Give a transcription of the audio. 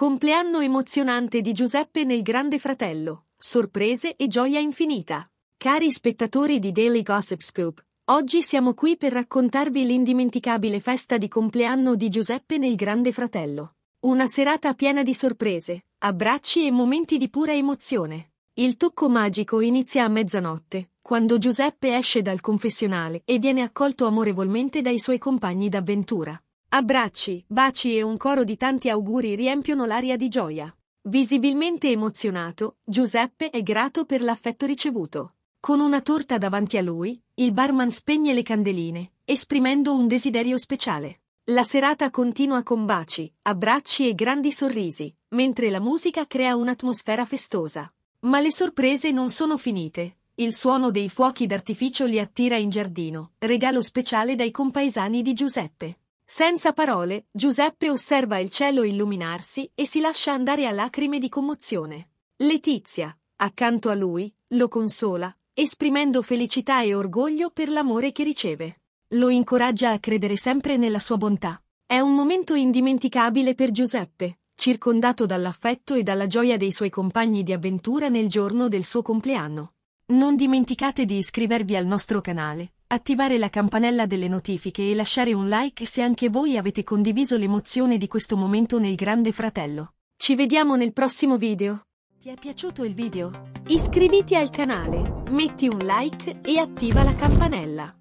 Compleanno emozionante di Giuseppe nel Grande Fratello. Sorprese e gioia infinita. Cari spettatori di Daily Gossip Scoop, oggi siamo qui per raccontarvi l'indimenticabile festa di compleanno di Giuseppe nel Grande Fratello. Una serata piena di sorprese, abbracci e momenti di pura emozione. Il tocco magico inizia a mezzanotte, quando Giuseppe esce dal confessionale e viene accolto amorevolmente dai suoi compagni d'avventura. Abbracci, baci e un coro di tanti auguri riempiono l'aria di gioia. Visibilmente emozionato, Giuseppe è grato per l'affetto ricevuto. Con una torta davanti a lui, il barman spegne le candeline, esprimendo un desiderio speciale. La serata continua con baci, abbracci e grandi sorrisi, mentre la musica crea un'atmosfera festosa. Ma le sorprese non sono finite. Il suono dei fuochi d'artificio li attira in giardino, regalo speciale dai compaesani di Giuseppe. Senza parole, Giuseppe osserva il cielo illuminarsi e si lascia andare a lacrime di commozione. Letizia, accanto a lui, lo consola, esprimendo felicità e orgoglio per l'amore che riceve. Lo incoraggia a credere sempre nella sua bontà. È un momento indimenticabile per Giuseppe, circondato dall'affetto e dalla gioia dei suoi compagni di avventura nel giorno del suo compleanno. Non dimenticate di iscrivervi al nostro canale attivare la campanella delle notifiche e lasciare un like se anche voi avete condiviso l'emozione di questo momento nel Grande Fratello. Ci vediamo nel prossimo video. Ti è piaciuto il video? Iscriviti al canale, metti un like e attiva la campanella.